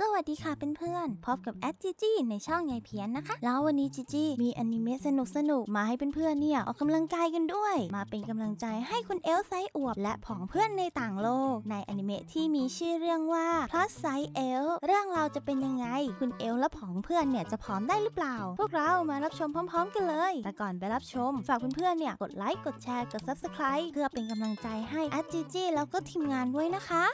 สวัสดีค่ะเพื่อนๆ พบกับแอดจีจีในช่องยายเพียนนะคะ แล้ววันนี้จีจีมีอนิเมะสนุกสนุกมาให้เพื่อนๆ เนี่ยออกกำลังกายกันด้วย มาเป็นกำลังใจให้คุณเอลไซอวบและผองเพื่อนในต่างโลก ในอนิเมะที่มีชื่อเรื่องว่า plus size เอลเรื่องเราจะเป็นยังไง คุณเอลและผองเพื่อนเนี่ยจะผอมได้หรือเปล่า พวกเรามารับชมพร้อมๆ กันเลย แต่ก่อนไปรับชม ฝากเพื่อนๆ เนี่ย กดไลค์ กดแชร์ กดซับสไคร b e เพื่อเป็นกำลังใจให้แอดจีจีแล้วก็ทีมงานด้วยนะคะ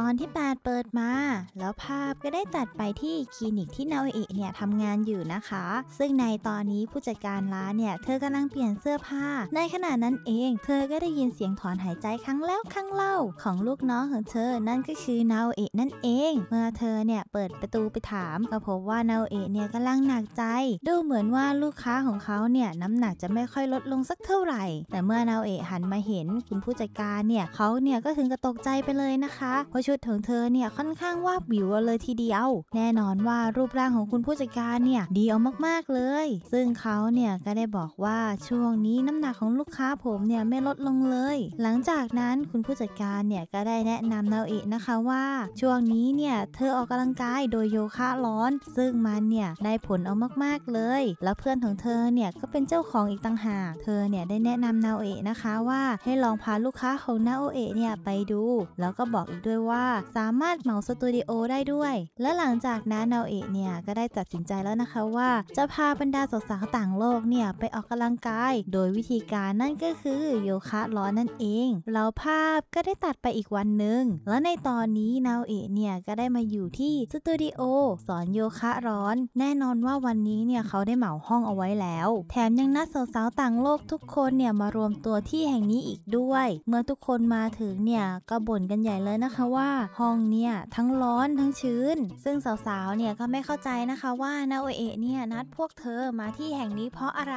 ตอนที่ 8 เปิดมา แล้วภาพก็ได้ตัดไปที่คลินิกที่นาเอะเนี่ยทำงานอยู่นะคะ ซึ่งในตอนนี้ผู้จัดการร้านเนี่ยเธอกำลังเปลี่ยนเสื้อผ้า ในขณะนั้นเอง เธอก็ได้ยินเสียงถอนหายใจครั้งแล้วครั้งเล่าของลูกน้องของเธอนั่นก็คือนาเอะนั่นเอง เมื่อเธอเนี่ยเปิดประตูไปถามก็พบว่านาเอะเนี่ยกำลังหนักใจ ดูเหมือนว่าลูกค้าของเขาเนี่ยน้ำหนักจะไม่ค่อยลดลงสักเท่าไหร่ แต่เมื่อนาเอะหันมาเห็นคุณผู้จัดการเนี่ยเขาเนี่ยก็ถึงกับตกใจไปเลยนะคะเพราะชุดของเธอเนี่ยค่อนข้างวาบวิวเลยทีเดียว แน่นอนว่ารูปร่างของคุณผู้จัดการเนี่ยดีเอามากๆเลย ซึ่งเขาเนี่ยก็ได้บอกว่าช่วงนี้น้ำหนักของลูกค้าผมเนี่ยไม่ลดลงเลย หลังจากนั้นคุณผู้จัดการเนี่ยก็ได้แนะนำนาเอะนะคะว่า ช่วงนี้เนี่ยเธอออกกำลังกายโดยโยคะร้อน ซึ่งมันเนี่ยได้ผลเอามากๆเลย แล้วเพื่อนของเธอเนี่ยก็เป็นเจ้าของอีกต่างหากเธอเนี่ยได้แนะนำนาเอะนะคะว่าให้ลองพาลูกค้าของนาเอะเนี่ยไปดู แล้วก็บอกอีกด้วยว่าว่าสามารถเหมาสตูดิโอได้ด้วย และหลังจากนั้นนาเอะเนี่ยก็ได้ตัดสินใจแล้วนะคะว่า จะพาบรรดาสาวๆต่างโลกเนี่ยไปออกกำลังกายโดยวิธีการนั่นก็คือ โยคะล้อนั่นเองแล้วภาพก็ได้ตัดไปอีกวันหนึ่ง และในตอนนี้นาเอะเนี่ยก็ได้มาอยู่ที่สตูดิโอสอนโยคะร้อน แน่นอนว่าวันนี้เนี่ยเขาได้เหมาห้องเอาไว้แล้ว แถมยังนัดสาวๆต่างโลกทุกคนเนี่ยมารวมตัวที่แห่งนี้อีกด้วย เมื่อทุกคนมาถึงเนี่ยก็บ่นกันใหญ่เลยนะคะว่าาห้องเนี่ยทั้งร้อนทั้งชื้น ซึ่งสาวๆ เนี่ยก็ไม่เข้าใจนะคะว่านาโอเอะเนี่ยนัดพวกเธอมาที่แห่งนี้เพราะอะไร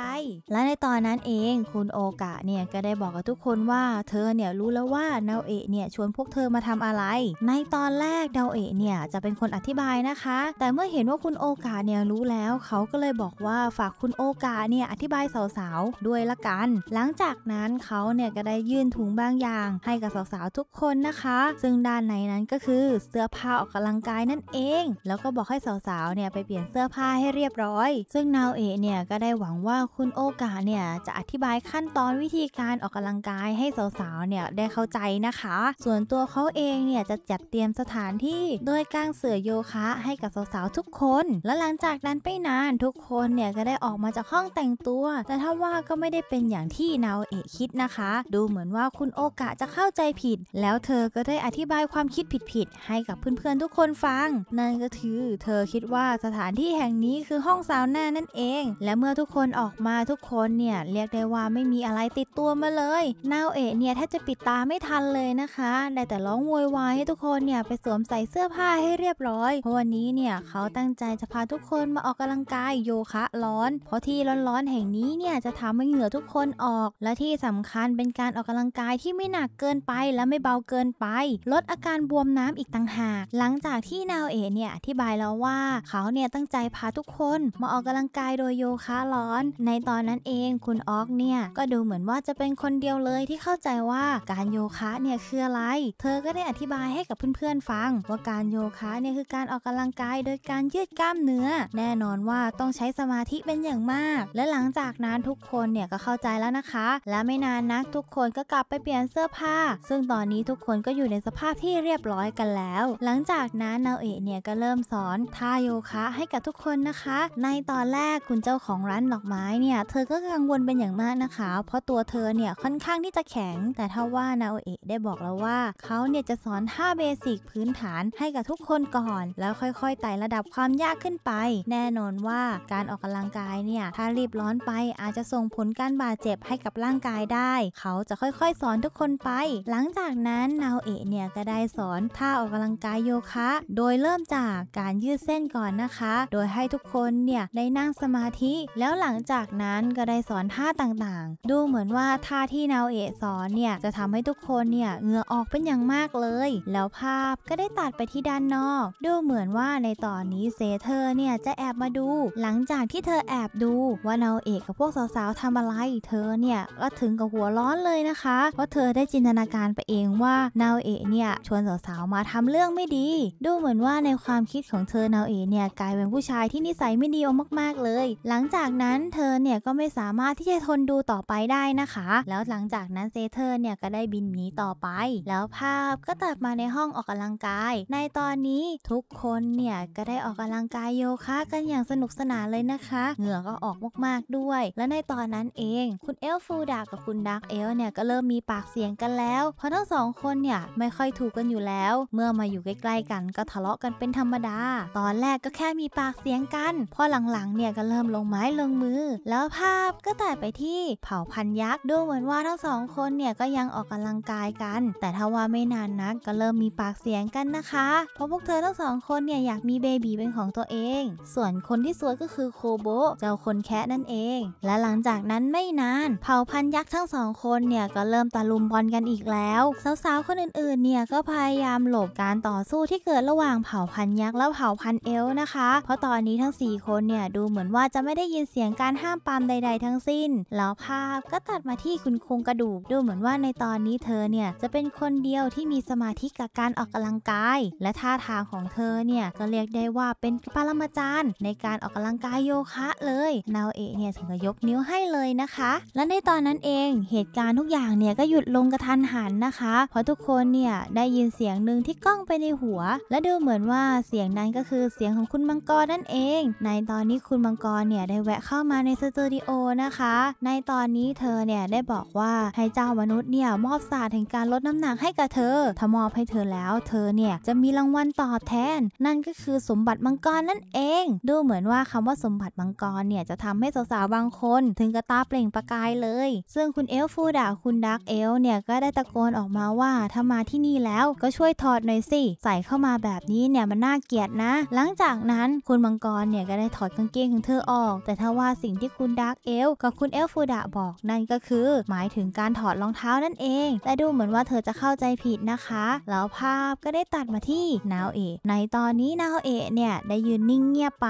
และในตอนนั้นเองคุณโอกะเนี่ยก็ได้บอกกับทุกคนว่าเธอเนี่ยรู้แล้วว่านาโอเอะเนี่ยชวนพวกเธอมาทำอะไร ในตอนแรกนาโอเอะเนี่ยจะเป็นคนอธิบายนะคะ แต่เมื่อเห็นว่าคุณโอกะเนี่ยรู้แล้ว เขาก็เลยบอกว่าฝากคุณโอกาเนี่ยอธิบายสาวๆ ด้วยละกัน หลังจากนั้นเขาเนี่ยก็ได้ยื่นถุงบางอย่าง ให้กับสาวๆ ทุกคนนะคะซึ่งด้านในนั้นก็คือเสื้อผ้าออกกำลังกายนั่นเอง แล้วก็บอกให้สาวๆเนี่ยไปเปลี่ยนเสื้อผ้าให้เรียบร้อย ซึ่งนาวเอะเนี่ยก็ได้หวังว่าคุณโอกาเนี่ยจะอธิบายขั้นตอนวิธีการออกกำลังกายให้สาวๆเนี่ยได้เข้าใจนะคะ ส่วนตัวเขาเองเนี่ยจะจัดเตรียมสถานที่โดยกางเสื่อโยคะให้กับสาวๆทุกคน และหลังจากนั้นไปนานทุกคนเนี่ยก็ได้ออกมาจากห้องแต่งตัว แต่ถ้าว่าก็ไม่ได้เป็นอย่างที่นาวเอะคิดนะคะ ดูเหมือนว่าคุณโอกะจะเข้าใจผิด แล้วเธอก็ได้อธิบายความความคิดผิดๆให้กับเพื่อนๆทุกคนฟังนั่นก็คือ เธอคิดว่าสถานที่แห่งนี้คือห้องซาวน่านั่นเอง และเมื่อทุกคนออกมาทุกคนเนี่ยเรียกได้ว่าไม่มีอะไรติดตัวมาเลยนาวเอะเนี่ยแทบจะปิดตาไม่ทันเลยนะคะได้แต่ร้องโวยวายให้ทุกคนเนี่ยไปสวมใส่เสื้อผ้าให้เรียบร้อยเพราะวันนี้เนี่ยเขาตั้งใจจะพาทุกคนมาออกกำลังกายโยคะร้อน เพราะที่ร้อนๆแห่งนี้เนี่ยจะทำให้เหงื่อทุกคนออก และที่สำคัญเป็นการออกกำลังกายที่ไม่หนักเกินไปและไม่เบาเกินไปลดอาการการบวมน้ำอีกต่างหาก หลังจากที่นาวเอเนี่ยอธิบายแล้วว่าเขาเนี่ยตั้งใจพาทุกคน มาออกกำลังกายโดยโยคะร้อน ในตอนนั้นเองคุณออกเนี่ยก็ดูเหมือนว่าจะเป็นคนเดียวเลยที่เข้าใจว่าการโยคะเนี่ยคืออะไร เธอก็ได้อธิบายให้กับเพื่อนๆฟัง ว่าการโยคะเนี่ยคือการออกกำลังกายโดยการยืดกล้ามเนื้อ แน่นอนว่าต้องใช้สมาธิเป็นอย่างมาก และหลังจากนั้นทุกคนเนี่ยก็เข้าใจแล้วนะคะ และไม่นานนัก ทุกคนก็กลับไปเปลี่ยนเสื้อผ้า ซึ่งตอนนี้ทุกคนก็อยู่ในสภาพที่เรียบร้อยกันแล้ว หลังจากนั้นนาเอะเนี่ยก็เริ่มสอนท่าโยคะ ให้กับทุกคนนะคะ ในตอนแรกคุณเจ้าของร้านดอกไม้เนี่ยเธอก็กังวลเป็นอย่างมากนะคะ เพราะตัวเธอเนี่ยค่อนข้างที่จะแข็ง แต่ถ้าว่านาเอะได้บอกแล้วว่าเขาเนี่ยจะสอนท่าเบสิกพื้นฐานให้กับทุกคนก่อน แล้วค่อยๆไต่ระดับความยากขึ้นไป แน่นอนว่าการออกกำลังกายเนี่ยถ้ารีบร้อนไป อาจจะส่งผลการบาดเจ็บให้กับร่างกายได้ เขาจะค่อยๆสอนทุกคนไป หลังจากนั้นนาเอะเนี่ยก็ได้สอนท่าออกกำลังกายโยคะ โดยเริ่มจากการยืดเส้นก่อนนะคะ โดยให้ทุกคนเนี่ยได้นั่งสมาธิ แล้วหลังจากนั้นก็ได้สอนท่าต่างๆ ดูเหมือนว่าท่าที่นาวเอะสอนเนี่ยจะทำให้ทุกคนเนี่ยเหงื่อออกเป็นอย่างมากเลย แล้วภาพก็ได้ตัดไปที่ด้านนอก ดูเหมือนว่าในตอนนี้เซเธอร์เนี่ยจะแอบมาดู หลังจากที่เธอแอบดูว่านาวเอะกับพวกสาวๆทำอะไรเธอเนี่ยก็ถึงกับหัวร้อนเลยนะคะว่าเธอได้จินตนาการไปเองว่านาวเอะเนี่ยชวนนสาวๆมาทำเรื่องไม่ดี ดูเหมือนว่าในความคิดของเธอนาเอเนี่ยกลายเป็นผู้ชายที่นิสัยไม่ดีอมาก ๆ เลย หลังจากนั้นเธอเนี่ยก็ไม่สามารถที่จะทนดูต่อไปได้นะคะ แล้วหลังจากนั้นเซเธอร์เนี่ยก็ได้บินหนีต่อไป แล้วภาพก็ตัดมาในห้องออกกำลังกาย ในตอนนี้ทุกคนเนี่ยก็ได้ออกกำลังกายโยคะ กันอย่างสนุกสนานเลยนะคะ เหงื่อก็ออกมากๆด้วย และในตอนนั้นเองคุณเอลฟูดากับคุณดักเอลเนี่ยก็เริ่มมีปากเสียงกันแล้วเพราะทั้งสองคนเนี่ยไม่ค่อยถูกกันอยู่แล้วเมื่อมาอยู่ใกล้ๆกันก็ทะเลาะกันเป็นธรรมดา ตอนแรกก็แค่มีปากเสียงกันพอหลังๆ เนี่ยก็เริ่มลงไม้ ลงมือ แล้วภาพก็แต่ไปที่เผ่าพันยักษ์ดูเหมือนว่าทั้งสองคนเนี่ยก็ยังออกกำลังกายกัน แต่ถ้าว่าไม่นานนักก็เริ่มมีปากเสียงกันนะคะ เพราะพวกเธอทั้งสองคนเนี่ยอยากมีเบบีเป็นของตัวเอง ส่วนคนที่สวยก็คือโคโบเจ้าคนแคะนั่นเอง และหลังจากนั้นไม่นาน เผ่าพันยักษ์ทั้งสองคนเนี่ยก็เริ่มตะลุมบอลกันอีกแล้วสาวๆคนอื่นๆเนี่ยก็พาพยายามหลบการต่อสู้ที่เกิดระหว่างเผ่าพันยักษ์และเผ่าพันเอลนะคะ เพราะตอนนี้ทั้ง 4 คนเนี่ยดูเหมือนว่าจะไม่ได้ยินเสียงการห้ามปามใด ๆ ทั้งสิ้นแล้วภาพก็ตัดมาที่คุณคงกระดูกดูเหมือนว่าในตอนนี้เธอเนี่ยจะเป็นคนเดียวที่มีสมาธิกับการออกกำลังกาย และท่าทางของเธอเนี่ยก็เรียกได้ว่าเป็นปรมาจารย์ในการออกกำลังกายโยคะเลยนาเอะเนี่ยถึงกับยกนิ้วให้เลยนะคะ และในตอนนั้นเองเหตุการณ์ทุกอย่างเนี่ยก็หยุดลงกระทันหันนะคะ เพราะทุกคนเนี่ยได้ยินนเสียงหนึ่งที่ก้องไปในหัว และดูเหมือนว่าเสียงนั้นก็คือเสียงของคุณมังกรนั่นเอง ในตอนนี้คุณมังกรเนี่ยได้แวะเข้ามาในสตูดิโอนะคะ ในตอนนี้เธอเนี่ยได้บอกว่าให้เจ้ามนุษย์เนี่ยมอบศาสตร์แห่งการลดน้ำหนักให้กับเธอถ้ามอบให้เธอแล้ว เธอเนี่ยจะมีรางวัลตอบแทน นั่นก็คือสมบัติมังกรนั่นเอง ดูเหมือนว่าคำว่าสมบัติมังกรเนี่ยจะทำให้สาวๆบางคน ถึงกระตาเปล่งประกายเลย ซึ่งคุณเอลฟูดาคุณดักเอลเนี่ยก็ได้ตะโกนออกมาว่าถ้ามาที่นี่แล้วก็ช่วยถอดหน่อยสิ ใส่เข้ามาแบบนี้เนี่ยมันน่าเกลียดนะ หลังจากนั้นคุณมังกรเนี่ยก็ได้ถอดกางเกงของเธอออก แต่ถ้าว่าสิ่งที่คุณดาร์กเอลกับคุณเอลฟูดะบอกนั่นก็คือ หมายถึงการถอดรองเท้านั่นเอง แต่ดูเหมือนว่าเธอจะเข้าใจผิดนะคะ แล้วภาพก็ได้ตัดมาที่นาวเอในตอนนี้นาวเอเนี่ย ได้ยืนนิ่งเงียบไป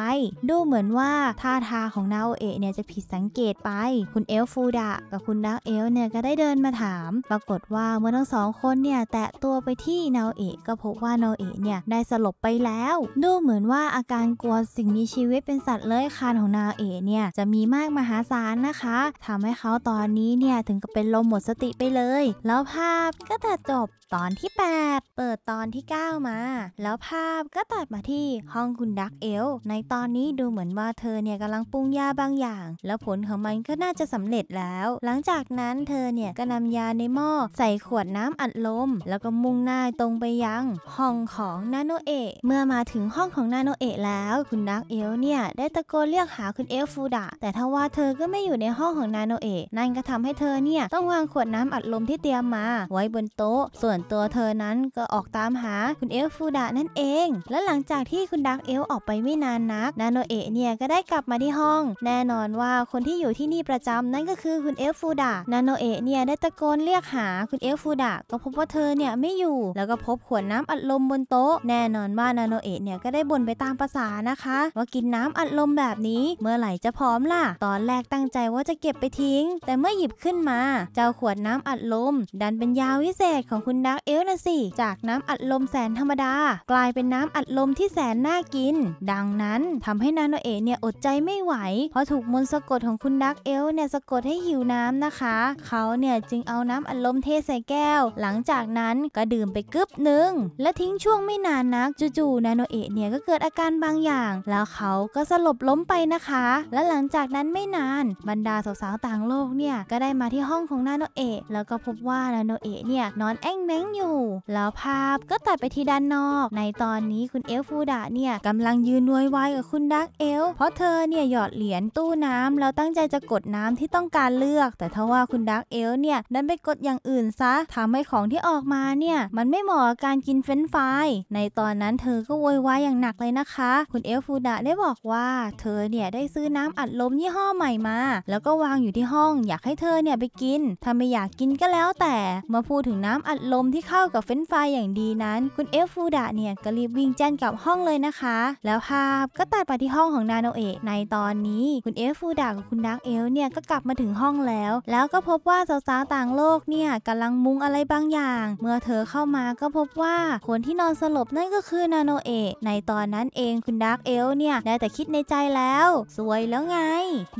ดูเหมือนว่าท่าทางของนาวเอเนี่ยจะผิดสังเกตไปคุณเอลฟูดะ กับคุณดาร์กเอลเนี่ยก็ได้เดินมาถาม ปรากฏว่าเมื่อทั้งสองคนเนี่ยแตะตัวไปทที่นาเอะก็พบว่านาเอะเนี่ยได้สลบไปแล้วดูเหมือนว่าอาการกลัวสิ่งมีชีวิตเป็นสัตว์เลื้อยคานของนาเอะเนี่ยจะมีมากมหาศาลนะคะ ทำให้เขาตอนนี้เนี่ยถึงกับเป็นลมหมดสติไปเลย แล้วภาพก็ตัดจบตอนที่ 8 เปิดตอนที่9มาแล้วภาพก็ตัดมาที่ห้องคุณดักเอลในตอนนี้ดูเหมือนว่าเธอเนี่ยกำลังปรุงยาบางอย่าง แล้วผลของมันก็น่าจะสำเร็จแล้ว หลังจากนั้นเธอเนี่ยก็นำยาในหม้อใส่ขวดน้ำอัดลม แล้วก็มุ่งหน้าาตรงไปยังห้องของนาโนเอะเมื่อมาถึงห้องของนาโนเอะแล้ว คุณดักเอลเนี่ยได้ตะโกนเรียกหาคุณเอลฟูดะ แต่ทว่าเธอก็ไม่อยู่ในห้องของนาโนเอะนั่นก็ทำให้เธอเนี่ยต้องวางขวดน้ำอัดลมที่เตรียมมา ไว้บนโต๊ะ ส่วนตัวเธอนั้นก็ออกตามหาคุณเอลฟูดะนั่นเอง และหลังจากที่คุณดักเอลออกไปไม่นานนัก นาโนเอะเนี่ยก็ได้กลับมาที่ห้อง แน่นอนว่าคนที่อยู่ที่นี่ประจำนั่นก็คือคุณเอลฟูดะ นาโนเอะเนี่ยได้ตะโกนเรียกหาคุณเอลฟูดะ ก็พบว่าเธอเนี่ยไม่อยู่แล้วก็พบขวดน้ำอัดลมบนโต๊ะแน่นอนว่านาโนเอะเนี่ยก็ได้บ่นไปตามภาษานะคะ ว่ากินน้ำอัดลมแบบนี้เมื่อไหร่จะพร้อมล่ะ ตอนแรกตั้งใจว่าจะเก็บไปทิ้ง แต่เมื่อหยิบขึ้นมาเจ้าขวดน้ำอัดลม ดันเป็นยาวิเศษของคุณดักเอลนะสิจากน้ำอัดลมแสนธรรมดา กลายเป็นน้ำอัดลมที่แสนน่ากิน ดังนั้นทำให้นาโนเอะเนี่ยอดใจไม่ไหว เพราะถูกมนต์สะกดของคุณดักเอลเนี่ยสะกดให้หิวน้ำนะคะเขาเนี่ยจึงเอาน้ำอัดลมเทใส่แก้ว หลังจากนั้นก็ดื่มไปกึบหนึ่งและทิ้งช่วงไม่นานนัก จู่ๆนาโนเอะเนี่ยก็เกิดอาการบางอย่าง แล้วเขาก็สลบล้มไปนะคะ และหลังจากนั้นไม่นานบรรดาสาวๆต่างโลกเนี่ยก็ได้มาที่ห้องของนาโนเอะแล้วก็พบว่านาโนเอะเนี่ยนอนแอ้งแมงอยู่ แล้วภาพก็ตัดไปที่ด้านนอก ในตอนนี้คุณเอลฟูดะเนี่ยกำลังยืนนวยวายกับคุณดักเอลเพราะเธอเนี่ยหยอดเหรียญตู้น้ำแล้วตั้งใจจะกดน้ำที่ต้องการเลือก แต่ทว่าคุณดักเอลเนี่ยนั้นไปกดอย่างอื่นซะทำให้ของที่ออกมาเนี่ยมันมันไม่เหมาะกับการกินเฟรนฟรายในตอนนั้นเธอก็โวยวายอย่างหนักเลยนะคะ คุณเอลฟูดะได้บอกว่าเธอเนี่ยได้ซื้อน้ำอัดลมยี่ห้อใหม่มาแล้วก็วางอยู่ที่ห้อง อยากให้เธอเนี่ยไปกิน ถ้าไม่อยากกินก็แล้วแต่มาพูดถึงน้ำอัดลมที่เข้ากับเฟรนฟรายอย่างดีนั้น คุณเอลฟูดะเนี่ยก็รีบวิ่งแจ้นกลับห้องเลยนะคะ แล้วภาพก็ตัดไปที่ห้องของนาโนเอะในตอนนี้ คุณเอลฟูดะกับคุณดักเอลเนี่ยก็กลับมาถึงห้องแล้ว แล้วก็พบว่าสาวๆต่างโลกเนี่ยกำลังมุงอะไรบางอย่าง เมื่อเธอเข้ามาาก็พบว่า คนที่นอนสลบนั่นก็คือนาโนเอะในตอนนั้นเองคุณดาร์กเอลเนี่ย ได้แต่คิดในใจแล้ว สวยแล้วไง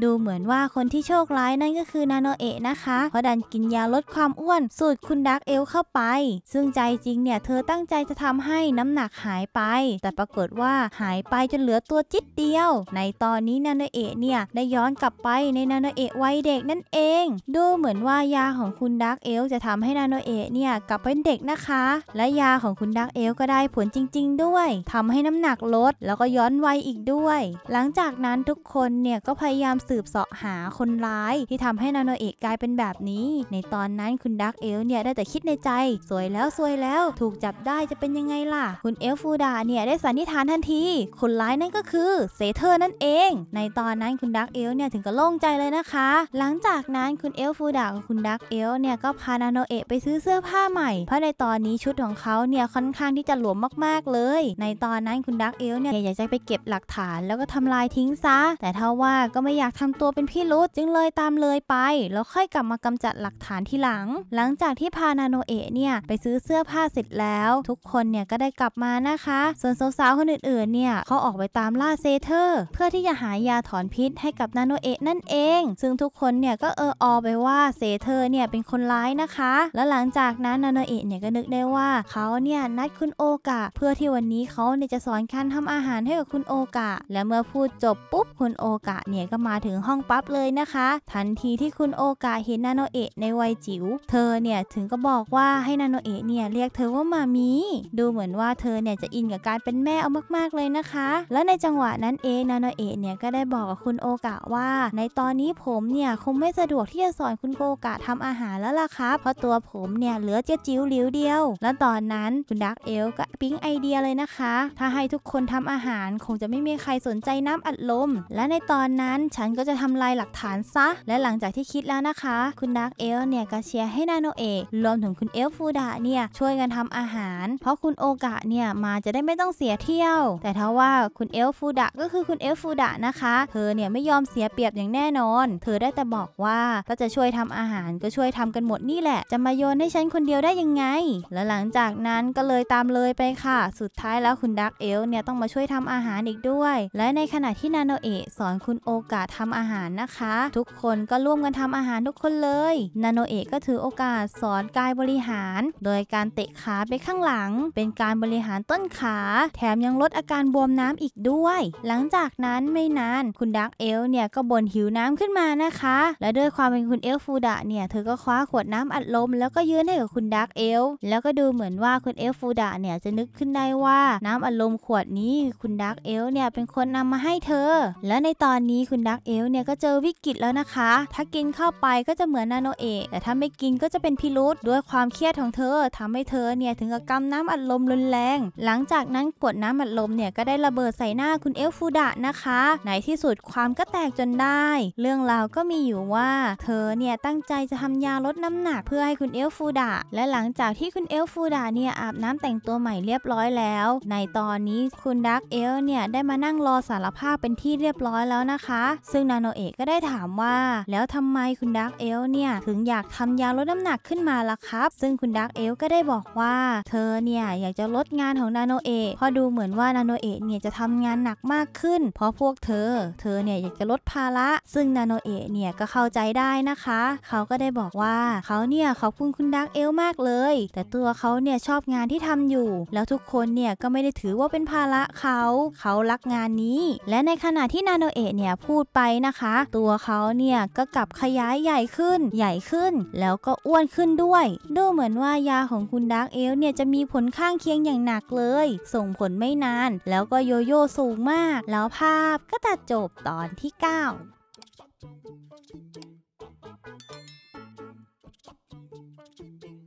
ดูเหมือนว่าคนที่โชคร้ายนั่นก็คือนาโนเอะนะคะ เพราะดันกินยาลดความอ้วน สูตรคุณดาร์กเอลเข้าไป ซึ่งใจจริงเนี่ย เธอตั้งใจจะทำให้น้ำหนักหายไป แต่ปรากฏว่าหายไปจนเหลือตัวจิตเดียว ในตอนนี้นาโนเอะเนี่ยได้ย้อนกลับไปในนาโนเอะวัยเด็กนั่นเอง ดูเหมือนว่ายาของคุณดาร์กเอลจะทำให้นาโนเอะเนี่ยกลับเป็นเด็กนะคะและยาของคุณดักเอลก็ได้ผลจริงๆด้วย ทำให้น้ำหนักลด แล้วก็ย้อนวัยอีกด้วย หลังจากนั้นทุกคนเนี่ยก็พยายามสืบเสาะหาคนร้าย ที่ทำให้นาโนเอกกลายเป็นแบบนี้ ในตอนนั้นคุณดักเอลเนี่ยได้แต่คิดในใจ สวยแล้วสวยแล้วถูกจับได้จะเป็นยังไงล่ะ คุณเอลฟูดาเนี่ยได้สันนิษฐานทันที คนร้ายนั่นก็คือเซเธอร์นั่นเองในตอนนั้นคุณดักเอลเนี่ยถึงกับโล่งใจเลยนะคะ หลังจากนั้นคุณเอลฟูดากับคุณดักเอลเนี่ยก็พานาโนเอะไปซื้อเสื้อผ้าใหม่ เพราะในตอนนี้ชุดของเขาเนี่ยค่อนข้างที่จะหลวมมากๆเลย ในตอนนั้นคุณดักเอลเนี่ยอยากจะไปเก็บหลักฐานแล้วก็ทำลายทิ้งซะ แต่เท่าว่าก็ไม่อยากทำตัวเป็นพี่รุดจึงเลยตามเลยไป แล้วค่อยกลับมากำจัดหลักฐานที่หลัง หลังจากที่พานาโนเอะเนี่ยไปซื้อเสื้อผ้าเสร็จแล้ว ทุกคนเนี่ยก็ได้กลับมานะคะ ส่วนสาวๆคนอื่นๆเนี่ยเขาออกไปตามล่าเซเธอร์ เพื่อที่จะหายาถอนพิษให้กับนาโนเอะนั่นเองซึ่งทุกคนเนี่ยก็เอออไปว่าเซเธอร์เนี่ยเป็นคนร้ายนะคะ แล้วหลังจากนั้นนาโนเอะเนี่ยก็นึกได้ได้ว่าเขาเนี่ยนัดคุณโอกะเพื่อที่วันนี้เขาเนี่ยจะสอนคันทำอาหารให้กับคุณโอกะและเมื่อพูดจบปุ๊บคุณโอกะเนี่ยก็มาถึงห้องปั๊บเลยนะคะ ทันทีที่คุณโอกะเห็นนาโนเอะในวัยจิ๋วเธอเนี่ยถึงก็บอกว่าให้นาโนเอะเนี่ยเรียกเธอว่ามามีดูเหมือนว่าเธอเนี่ยจะอินกับการเป็นแม่เอามากๆเลยนะคะ และในจังหวะนั้นเอง นาโนเอะเนี่ยก็ได้บอกกับคุณโอกะว่าในตอนนี้ผมเนี่ยคงไม่สะดวกที่จะสอนคุณโอกะทำอาหารแล้วล่ะครับ เพราะตัวผมเนี่ยเหลือเจาจิ๋วหลิวเดียวแล้วตอนนั้นคุนักเอลก็ปิ๊งไอเดียเลยนะคะ ถ้าให้ทุกคนทำอาหารคงจะไม่มีใครสนใจน้ำอัดลม และในตอนนั้นฉันก็จะทำลายหลักฐานซะ และหลังจากที่คิดแล้วนะคะ คุณดักเอลเนี่ยก็เชียร์ให้นาโนเอกรวมถึงคุณเอลฟูดะเนี่ยช่วยกันทำอาหาร เพราะคุณโอกะเนี่ยมาจะได้ไม่ต้องเสียเที่ยว แต่ถ้าว่าคุณเอลฟูดะก็คือคุณเอลฟูดะนะคะ เธอเนี่ยไม่ยอมเสียเปรียบอย่างแน่นอน เธอได้แต่บอกว่าถ้าจะช่วยทำอาหารก็ช่วยทำกันหมดนี่แหละ จะมาโยนให้ฉันคนเดียวได้ยังไงและหลังจากนั้นก็เลยตามเลยไปค่ะ สุดท้ายแล้วคุณดักเอลเนี่ยต้องมาช่วยทำอาหารอีกด้วย และในขณะที่นาโนเอะสอนคุณโอกาสทำอาหารนะคะ ทุกคนก็ร่วมกันทำอาหารทุกคนเลยนาโนเอะก็ถือโอกาสสอนกายบริหาร โดยการเตะขาไปข้างหลังเป็นการบริหารต้นขา แถมยังลดอาการบวมน้ำอีกด้วย หลังจากนั้นไม่นานคุณดักเอลเนี่ยก็บ่นหิวน้ำขึ้นมานะคะ และด้วยความเป็นคุณเอลฟูดะเนี่ยเธอก็คว้าขวดน้ำอัดลม แล้วก็ยื่นให้กับคุณดักเอลแล้วก็ดูเหมือนว่าคุณเอลฟูดะเนี่ย จะนึกขึ้นได้ว่าน้ำอัดลมขวดนี้คุณดักเอลเนี่ยเป็นคนนำมาให้เธอ และในตอนนี้คุณดักเอลเนี่ยก็เจอวิกฤตแล้วนะคะ ถ้ากินเข้าไปก็จะเหมือนนาโนเอะแต่ถ้าไม่กินก็จะเป็นพิรุษด้วยความเครียดของเธอ ทำให้เธอเนี่ยถึงกับกำน้ำอัดลมรุนแรง หลังจากนั้นกดน้ำอัดลมเนี่ยก็ได้ระเบิดใส่หน้าคุณเอลฟูดะนะคะในที่สุดความก็แตกจนได้ เรื่องราวก็มีอยู่ว่าเธอเนี่ยตั้งใจจะทำยาลดน้ำหนักเพื่อให้คุณเอลฟูดะและหลังจากที่คุณเเอลฟูดาเนี่ยอาบน้ำแต่งตัวใหม่เรียบร้อยแล้ว ในตอนนี้คุณดักเอลเนี่ยได้มานั่งรอสารภาพเป็นที่เรียบร้อยแล้วนะคะ ซึ่งนาโนเอะก็ได้ถามว่าแล้วทำไมคุณดักเอลเนี่ยถึงอยากทำยาลดน้ำหนักขึ้นมาล่ะครับ ซึ่งคุณดักเอลก็ได้บอกว่า เธอเนี่ยอยากจะลดงานของนาโนเอะพอดูเหมือนว่านาโนเอะเนี่ยจะทำงานหนักมากขึ้น เพราะพวกเธอ เธอเนี่ยอยากจะลดภาระ ซึ่งนาโนเอะเนี่ยก็เข้าใจได้นะคะเขาก็ได้บอกว่าเขาเนี่ยขอบคุณคุณดักเอลมากเลย แต่ตัววเขาเนี่ยชอบงานที่ทำอยู่ แล้วทุกคนเนี่ยก็ไม่ได้ถือว่าเป็นภาระเขาเขารักงานนี้ และในขณะที่นาโนเอะเนี่ย พูดไปนะคะ ตัวเขาเนี่ยก็กลับขยายใหญ่ขึ้น ใหญ่ขึ้น แล้วก็อ้วนขึ้นด้วย ดูเหมือนว่ายาของคุณดาร์กเอลเนี่ยจะมีผลข้างเคียงอย่างหนักเลย ส่งผลไม่นาน แล้วก็โยโย่สูงมาก แล้วภาพก็ตัดจบตอนที่9จริ